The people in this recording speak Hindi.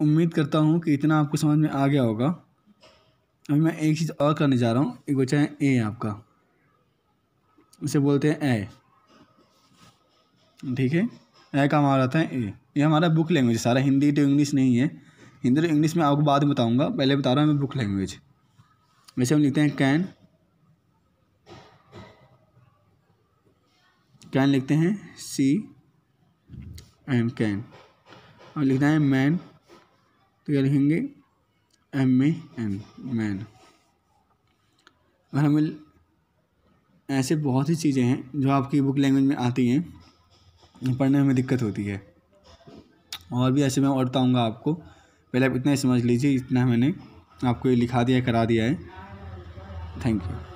उम्मीद करता हूँ कि इतना आपको समझ में आ गया होगा अभी मैं एक चीज़ और करने जा रहा हूँ एक बच्चा है ए आपका उसे बोलते हैं ए ठीक है ए का हमारा रहता है ए ये हमारा बुक लैंग्वेज सारा हिंदी टू तो इंग्लिश नहीं है हिंदी टू तो इंग्लिश में आपको बाद में बताऊँगा पहले बता रहा हूँ मैं बुक लैंग्वेज वैसे हम लिखते हैं कैन कैन लिखते हैं सी एम कैन और लिखना है मैन तो ये लिखेंगे एम ए एन मैन और हमें ऐसे बहुत ही चीज़ें हैं जो आपकी बुक लैंग्वेज में आती हैं पढ़ने में दिक्कत होती है और भी ऐसे मैं और बताऊँगा आपको पहले आप इतना ही समझ लीजिए इतना मैंने आपको ये लिखा दिया करा दिया है थैंक यू